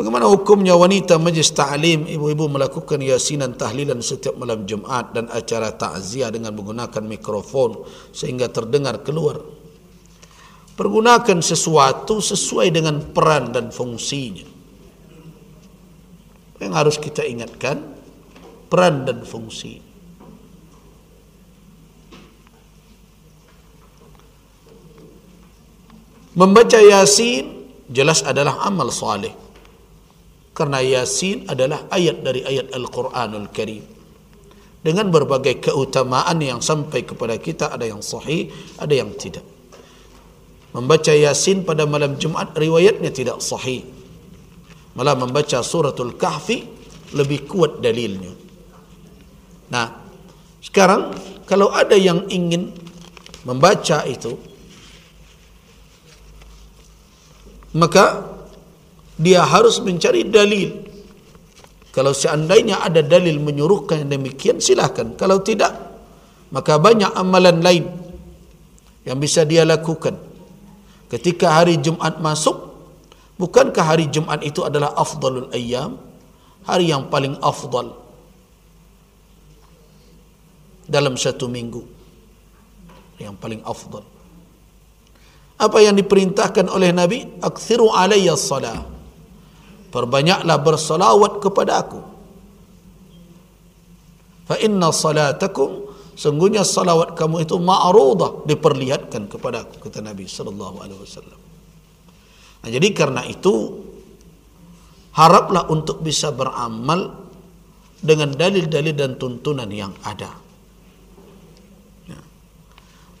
Bagaimana hukumnya wanita majlis ta'lim ibu-ibu melakukan yasinan tahlilan setiap malam Jumat dan acara takziah dengan menggunakan mikrofon sehingga terdengar keluar? Pergunakan sesuatu sesuai dengan peran dan fungsinya. Yang harus kita ingatkan peran dan fungsi. Membaca Yasin jelas adalah amal saleh. Karena Yasin adalah ayat dari ayat Al-Quranul Karim. Dengan berbagai keutamaan yang sampai kepada kita, ada yang sahih, ada yang tidak. Membaca Yasin pada malam Jumat, riwayatnya tidak sahih. Malah membaca suratul kahfi, lebih kuat dalilnya. Nah, sekarang kalau ada yang ingin membaca itu, maka dia harus mencari dalil. Kalau seandainya ada dalil menyuruhkan yang demikian silahkan. Kalau tidak, maka banyak amalan lain yang bisa dia lakukan. Ketika hari Jumat masuk, bukankah hari Jumat itu adalah afdalul ayyam? Hari yang paling afdal dalam satu minggu. Yang paling afdal. Apa yang diperintahkan oleh Nabi? Aktsiru alayya salat Perbanyaklah bersolawat kepada aku. Fa inna salatakum sungguhnya salawat kamu itu ma'rudah diperlihatkan kepada aku kata Nabi sallallahu alaihi wasallam. Nah, jadi karena itu haraplah untuk bisa beramal dengan dalil-dalil dan tuntunan yang ada. Ya.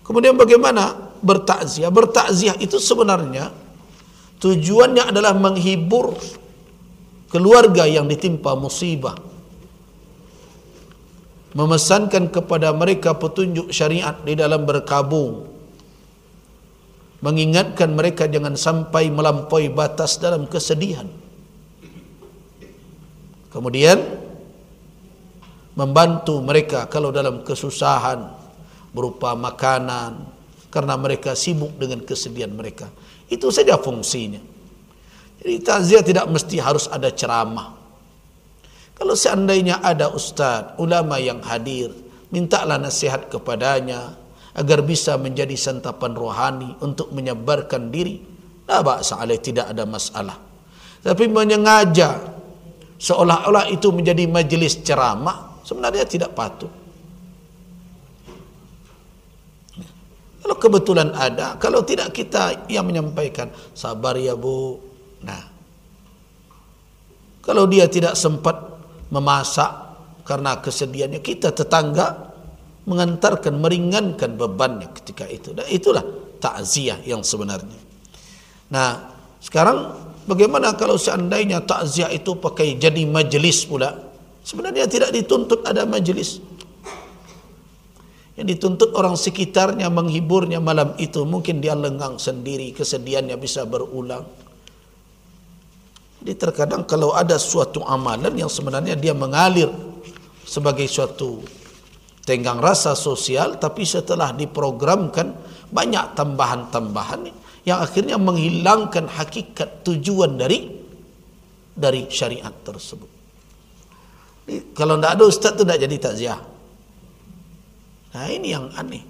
Kemudian bagaimana bertakziah? Bertakziah itu sebenarnya tujuannya adalah menghibur keluarga yang ditimpa musibah memesankan kepada mereka petunjuk syariat di dalam berkabung mengingatkan mereka jangan sampai melampaui batas dalam kesedihan kemudian membantu mereka kalau dalam kesusahan berupa makanan karena mereka sibuk dengan kesedihan mereka itu saja fungsinya jadi takziah tidak mesti harus ada ceramah. Kalau seandainya ada ustaz, ulama yang hadir, mintalah nasihat kepadanya agar bisa menjadi santapan rohani untuk menyebarkan diri. La ba'sa tidak ada masalah. Tapi menyengaja seolah-olah itu menjadi majelis ceramah sebenarnya tidak patut. Kalau kebetulan ada, kalau tidak kita yang menyampaikan, sabar ya Bu, Nah, kalau dia tidak sempat memasak karena kesediaannya, kita tetangga mengantarkan, meringankan bebannya ketika itu. Dan nah, itulah takziah yang sebenarnya. Nah, sekarang bagaimana kalau seandainya takziah itu pakai jadi majelis pula? Sebenarnya tidak dituntut ada majelis. Yang dituntut orang sekitarnya menghiburnya malam itu. Mungkin dia lengang sendiri, kesedihannya bisa berulang. Jadi terkadang kalau ada suatu amalan yang sebenarnya dia mengalir sebagai suatu tenggang rasa sosial tapi setelah diprogramkan banyak tambahan-tambahan yang akhirnya menghilangkan hakikat tujuan dari dari syariat tersebut. Jadi, kalau tidak ada ustaz itu tidak jadi takziah. Nah ini yang aneh.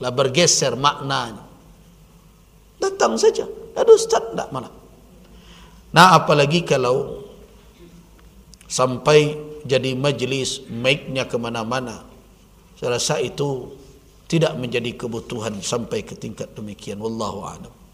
Lah bergeser maknanya. Datang saja. Ada ustaz tidak malah. Nah apalagi kalau sampai jadi majlis mic-nya kemana-mana. Saya rasa itu tidak menjadi kebutuhan sampai ke tingkat demikian. Wallahu a'lam.